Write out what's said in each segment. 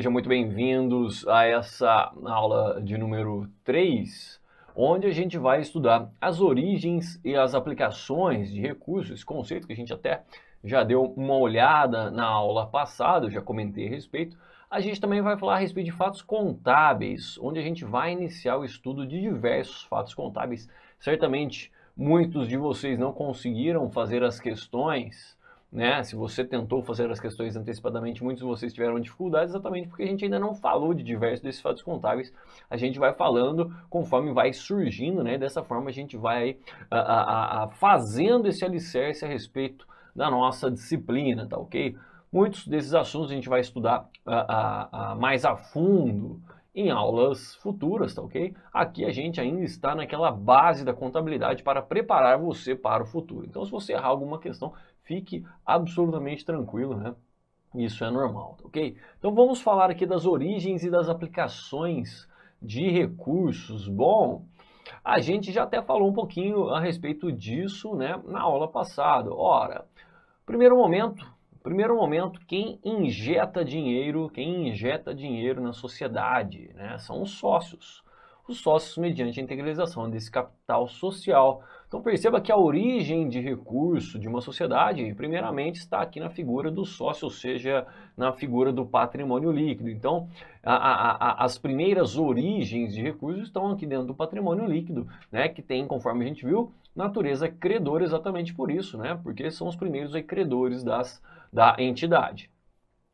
Sejam muito bem-vindos a essa aula de número 3, onde a gente vai estudar as origens e as aplicações de recursos, esse conceito que a gente até já deu uma olhada na aula passada, eu já comentei a respeito. A gente também vai falar a respeito de fatos contábeis, onde a gente vai iniciar o estudo de diversos fatos contábeis. Certamente muitos de vocês não conseguiram fazer as questões né? Se você tentou fazer as questões antecipadamente, muitos de vocês tiveram dificuldades exatamente porque a gente ainda não falou de diversos desses fatos contábeis. A gente vai falando conforme vai surgindo, né? Dessa forma a gente vai a, a, a fazendo esse alicerce a respeito da nossa disciplina, tá ok? Muitos desses assuntos a gente vai estudar mais a fundo em aulas futuras, tá ok? Aqui a gente ainda está naquela base da contabilidade para preparar você para o futuro. Então, se você errar alguma questão, fique absolutamente tranquilo, né? Isso é normal, tá ok? Então, vamos falar aqui das origens e das aplicações de recursos. Bom, a gente já até falou um pouquinho a respeito disso, né, na aula passada. Ora, primeiro momento, Primeiro momento, quem injeta dinheiro, quem injeta dinheiro na sociedade, né, são os sócios. Os sócios mediante a integralização desse capital social. Então perceba que a origem de recurso de uma sociedade, primeiramente, está aqui na figura do sócio, ou seja, na figura do patrimônio líquido. Então, a, a, a, as primeiras origens de recursos estão aqui dentro do patrimônio líquido, né, que tem, conforme a gente viu, natureza credora exatamente por isso, né? Porque são os primeiros aí, credores das, da entidade.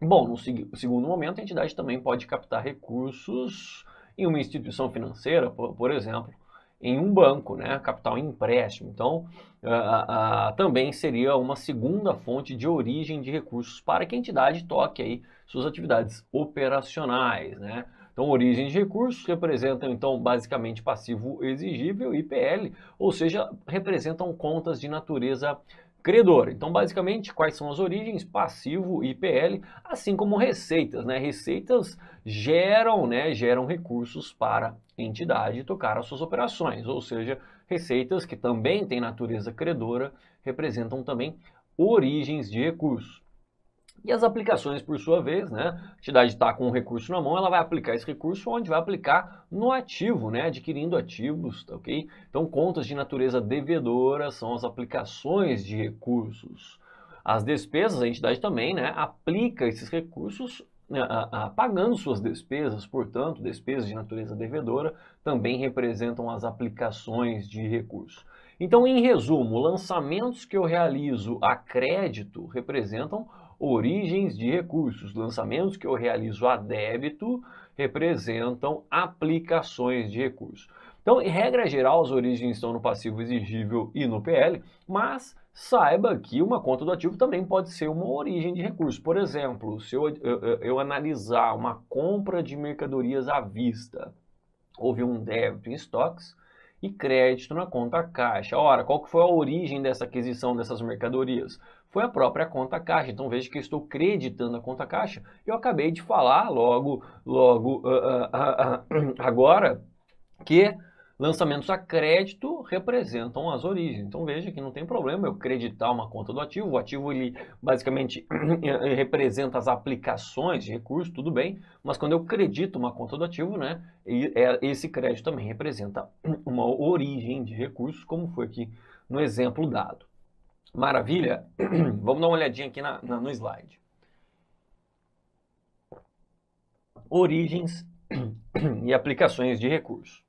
Bom, no segundo momento, a entidade também pode captar recursos em uma instituição financeira, por, por exemplo, em um banco, né? Capital em empréstimo. Então, uh, uh, também seria uma segunda fonte de origem de recursos para que a entidade toque aí suas atividades operacionais, né? Então, origem de recursos representam, então, basicamente passivo exigível e PL, ou seja, representam contas de natureza credor. Então, basicamente, quais são as origens? Passivo e IPL, assim como receitas, né? Receitas geram, né, geram recursos para a entidade tocar as suas operações, ou seja, receitas que também têm natureza credora representam também origens de recursos. E as aplicações, por sua vez, né? A entidade está com um recurso na mão, ela vai aplicar esse recurso onde vai aplicar no ativo, né? Adquirindo ativos, tá ok? Então, contas de natureza devedora são as aplicações de recursos. As despesas, a entidade também, né? Aplica esses recursos né, pagando suas despesas, portanto, despesas de natureza devedora também representam as aplicações de recurso. Então, em resumo, lançamentos que eu realizo a crédito representam origens de recursos. Lançamentos que eu realizo a débito representam aplicações de recursos. Então, em regra geral, as origens estão no passivo exigível e no PL, mas saiba que uma conta do ativo também pode ser uma origem de recurso. Por exemplo, se eu, eu, eu analisar uma compra de mercadorias à vista, houve um débito em estoques, e crédito na conta caixa. Ora, qual que foi a origem dessa aquisição dessas mercadorias? Foi a própria conta caixa. Então veja que eu estou creditando a conta caixa. Eu acabei de falar logo, logo uh, uh, uh, agora que Lançamentos a crédito representam as origens. Então veja que não tem problema eu creditar uma conta do ativo. O ativo ele basicamente eh, eh, representa as aplicações de recurso, tudo bem. Mas quando eu credito uma conta do ativo, né, eh, esse crédito também representa uma origem de recursos, como foi aqui no exemplo dado. Maravilha? Vamos dar uma olhadinha aqui na, na, no slide. Origens e aplicações de recursos.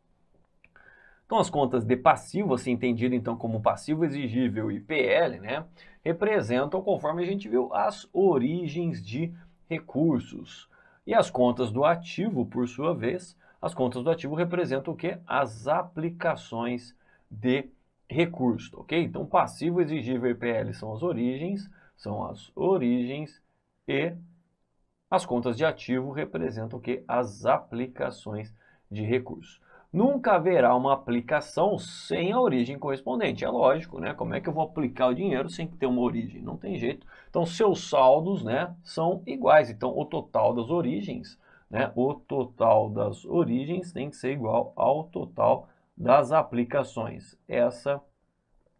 Então, as contas de passivo, assim entendido então como passivo exigível e PL, né, representam, conforme a gente viu, as origens de recursos. E as contas do ativo, por sua vez, as contas do ativo representam o que? As aplicações de recursos, ok? Então, passivo exigível e PL são as origens, são as origens e as contas de ativo representam o que? As aplicações de recursos. Nunca haverá uma aplicação sem a origem correspondente. É lógico, né? Como é que eu vou aplicar o dinheiro sem ter uma origem? Não tem jeito. Então, seus saldos, né, são iguais. Então, o total das origens, né, o total das origens tem que ser igual ao total das aplicações. Essa,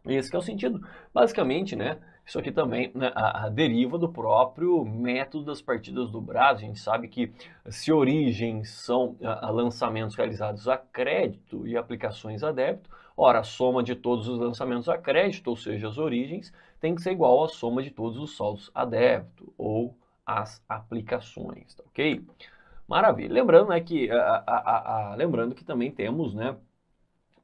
esse é o sentido. Basicamente, né, isso aqui também né, a, a deriva do próprio método das partidas do Brasil. A gente sabe que se origens são a, lançamentos realizados a crédito e aplicações a débito, ora, a soma de todos os lançamentos a crédito, ou seja, as origens, tem que ser igual à soma de todos os saldos a débito ou as aplicações, tá ok? Maravilha. Lembrando, né, que, a, a, a, lembrando que também temos, né,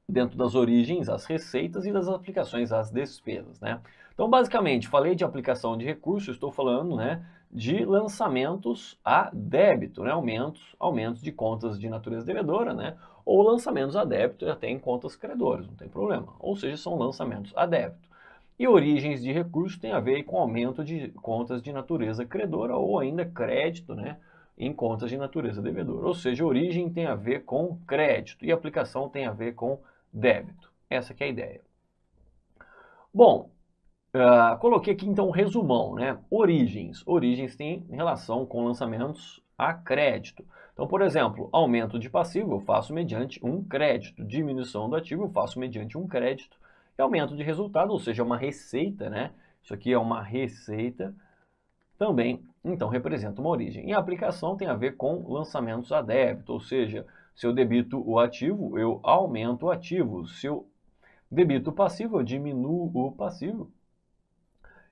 dentro das origens, as receitas e das aplicações, as despesas, né? Então, basicamente, falei de aplicação de recursos, estou falando né, de lançamentos a débito, né, aumentos, aumentos de contas de natureza devedora, né, ou lançamentos a débito até em contas credoras, não tem problema. Ou seja, são lançamentos a débito. E origens de recursos tem a ver com aumento de contas de natureza credora ou ainda crédito, né? em contas de natureza devedora. Ou seja, origem tem a ver com crédito e aplicação tem a ver com débito. Essa é a ideia. Bom, Uh, coloquei aqui então um resumão, né? Origens. Origens tem relação com lançamentos a crédito. Então, por exemplo, aumento de passivo eu faço mediante um crédito, diminuição do ativo eu faço mediante um crédito e aumento de resultado, ou seja, é uma receita, né? Isso aqui é uma receita também, então representa uma origem. E a aplicação tem a ver com lançamentos a débito, ou seja, se eu debito o ativo, eu aumento o ativo. Se eu debito o passivo, eu diminuo o passivo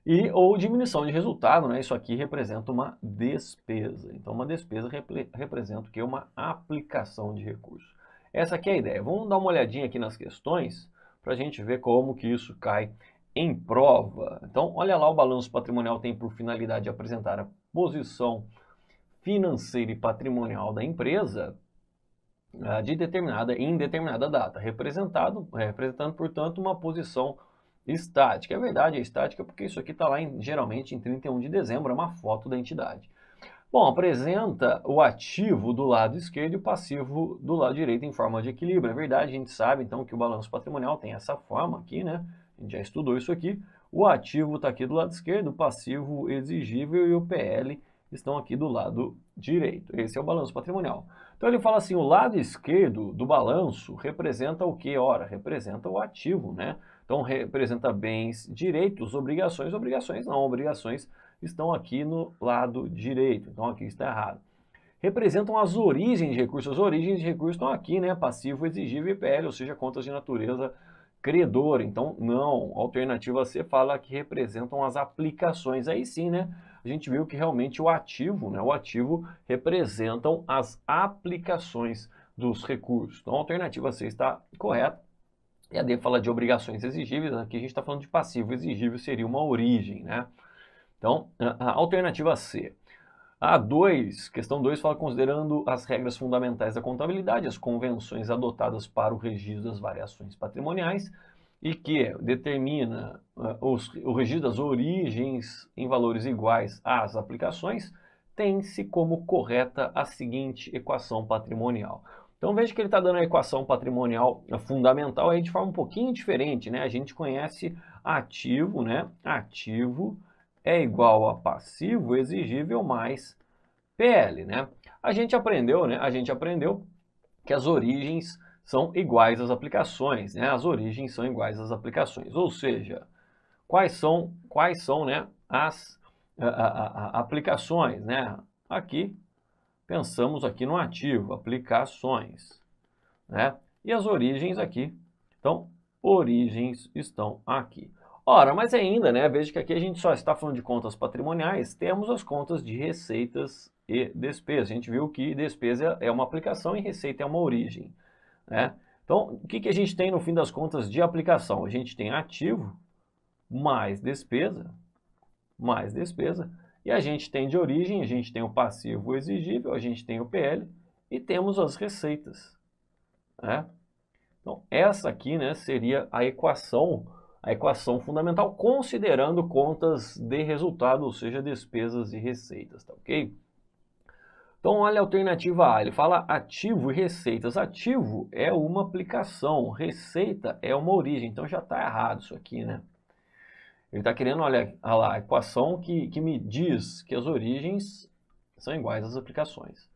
e ou diminuição de resultado, né? Isso aqui representa uma despesa. Então, uma despesa representa o que? Uma aplicação de recurso. Essa aqui é a ideia. Vamos dar uma olhadinha aqui nas questões para a gente ver como que isso cai em prova. Então, olha lá, o balanço patrimonial tem por finalidade apresentar a posição financeira e patrimonial da empresa ah, de determinada em determinada data, representado, representando, portanto, uma posição financeira estática. É verdade, é estática porque isso aqui está lá em, geralmente em 31 de dezembro, é uma foto da entidade. Bom, apresenta o ativo do lado esquerdo e o passivo do lado direito em forma de equilíbrio. É verdade, a gente sabe então que o balanço patrimonial tem essa forma aqui, né? A gente já estudou isso aqui. O ativo está aqui do lado esquerdo, o passivo exigível e o PL estão aqui do lado direito. Esse é o balanço patrimonial. Então ele fala assim, o lado esquerdo do balanço representa o que? Ora, representa o ativo, né? Então representa bens, direitos, obrigações, obrigações não, obrigações estão aqui no lado direito, então aqui está errado. Representam as origens de recursos, as origens de recursos estão aqui, né? Passivo, exigível e PL, ou seja, contas de natureza credor. Então, não, a alternativa C fala que representam as aplicações. Aí sim, né? A gente viu que realmente o ativo, né? O ativo representam as aplicações dos recursos. Então, a alternativa C está correta. E D fala de obrigações exigíveis, aqui a gente está falando de passivo exigível, seria uma origem, né? Então, a alternativa C. A 2, questão 2 fala considerando as regras fundamentais da contabilidade, as convenções adotadas para o registro das variações patrimoniais e que determina os, o registro das origens em valores iguais às aplicações, tem-se como correta a seguinte equação patrimonial. Então veja que ele está dando a equação patrimonial é, fundamental aí de forma um pouquinho diferente, né? A gente conhece ativo, né? Ativo é igual a passivo exigível mais PL, né? A gente aprendeu, né? A gente aprendeu que as origens são iguais às aplicações, né? As origens são iguais às aplicações, ou seja, quais são, quais são, né? As a, a, a, aplicações, né? Aqui pensamos aqui no ativo, aplicações, né? E as origens aqui, então, origens estão aqui. Ora, mas ainda, né, veja que aqui a gente só está falando de contas patrimoniais, temos as contas de receitas e despesas. A gente viu que despesa é uma aplicação e receita é uma origem, né? Então, o que, que a gente tem no fim das contas de aplicação? A gente tem ativo mais despesa, mais despesa, e a gente tem de origem, a gente tem o passivo exigível, a gente tem o PL e temos as receitas. Né? Então, essa aqui né, seria a equação, a equação fundamental, considerando contas de resultado, ou seja, despesas e receitas, tá ok? Então, olha a alternativa A, ele fala ativo e receitas. Ativo é uma aplicação, receita é uma origem, então já está errado isso aqui, né? Ele está querendo olhar, lá, a equação que, que me diz que as origens são iguais às aplicações.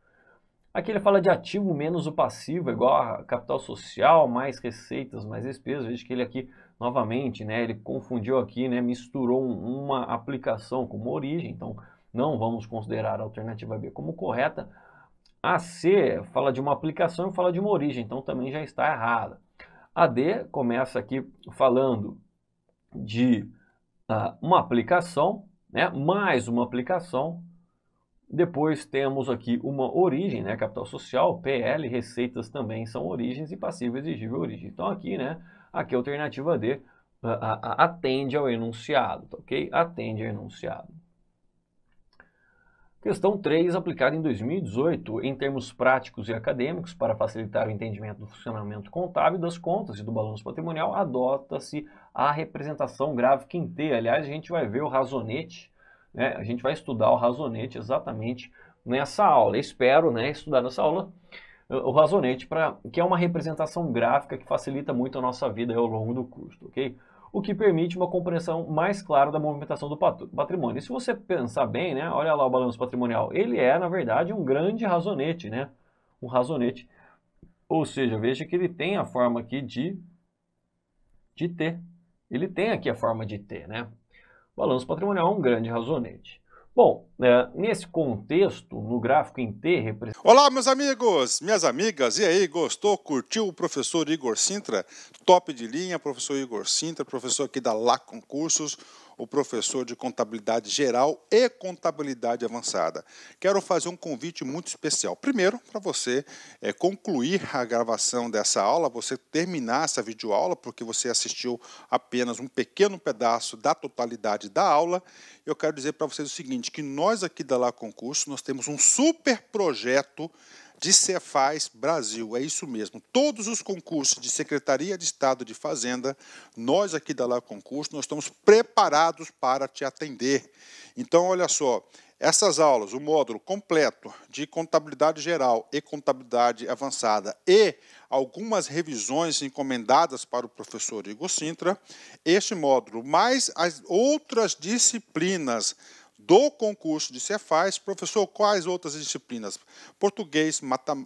Aqui ele fala de ativo menos o passivo, igual a capital social, mais receitas, mais despesas. Veja que ele aqui, novamente, né, ele confundiu aqui, né, misturou uma aplicação com uma origem. Então, não vamos considerar a alternativa B como correta. A C fala de uma aplicação e fala de uma origem, então também já está errada. A D começa aqui falando de ah, uma aplicação, né? mais uma aplicação. Depois temos aqui uma origem, né? capital social, PL, receitas também são origens e passivo exigível origem. Então aqui, né? aqui a alternativa D ah, atende ao enunciado, tá ok? Atende ao enunciado. Questão 3, aplicada em 2018, em termos práticos e acadêmicos, para facilitar o entendimento do funcionamento contábil das contas e do balanço patrimonial, adota-se a representação gráfica em T. Aliás, a gente vai ver o razonete, né? a gente vai estudar o razonete exatamente nessa aula. Espero né, estudar nessa aula eh, o razonete, pra, que é uma representação gráfica que facilita muito a nossa vida ao longo do curso, ok? o que permite uma compreensão mais clara da movimentação do patrimônio. E se você pensar bem, né, olha lá o balanço patrimonial, ele é, na verdade, um grande razonete, né? Um razonete. Ou seja, veja que ele tem a forma aqui de, de T. Ele tem aqui a forma de T, né? Balanço patrimonial é um grande razonete. Bom, é, nesse contexto, no gráfico em T representa. Olá, meus amigos, minhas amigas, e aí, gostou, curtiu o professor Igor Sintra? Top de linha, professor Igor Sintra, professor aqui da LAC Concursos, o professor de contabilidade geral e contabilidade avançada. Quero fazer um convite muito especial. Primeiro, para você é, concluir a gravação dessa aula, você terminar essa videoaula, porque você assistiu apenas um pequeno pedaço da totalidade da aula. Eu quero dizer para vocês o seguinte, que nós aqui da Lá Concurso, nós temos um super projeto de Cefaz Brasil. É isso mesmo. Todos os concursos de Secretaria de Estado de Fazenda, nós aqui da Lá Concurso, nós estamos preparados para te atender. Então, olha só, essas aulas, o módulo completo de contabilidade geral e contabilidade avançada e algumas revisões encomendadas para o professor Igor Sintra, este módulo, mais as outras disciplinas do concurso de Cefaz, professor, quais outras disciplinas? Português,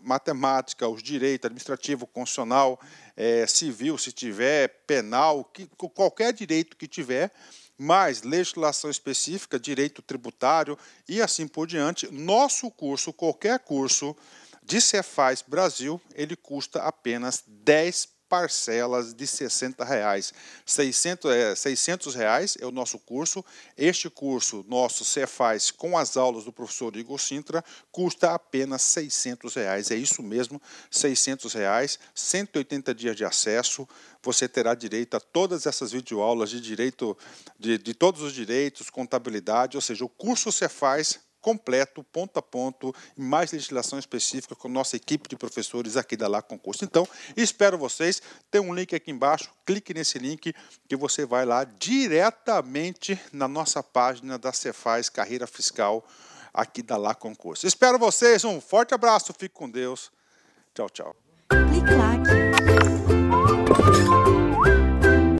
matemática, os direito administrativo, constitucional, é, civil, se tiver, penal, que, qualquer direito que tiver, mais legislação específica, direito tributário e assim por diante. Nosso curso, qualquer curso de Cefaz Brasil, ele custa apenas 10 parcelas de 60 reais. 600, é, 600 reais é o nosso curso. Este curso nosso Cefaz com as aulas do professor Igor Sintra custa apenas 600 reais. É isso mesmo, 600 reais, 180 dias de acesso. Você terá direito a todas essas videoaulas de direito de, de todos os direitos, contabilidade, ou seja, o curso Cefaz completo, ponto a ponto, mais legislação específica com nossa equipe de professores aqui da Lá Concurso. Então, espero vocês. Tem um link aqui embaixo, clique nesse link que você vai lá diretamente na nossa página da Cefaz Carreira Fiscal aqui da Lá Concurso. Espero vocês, um forte abraço, fique com Deus. Tchau, tchau. Clique lá.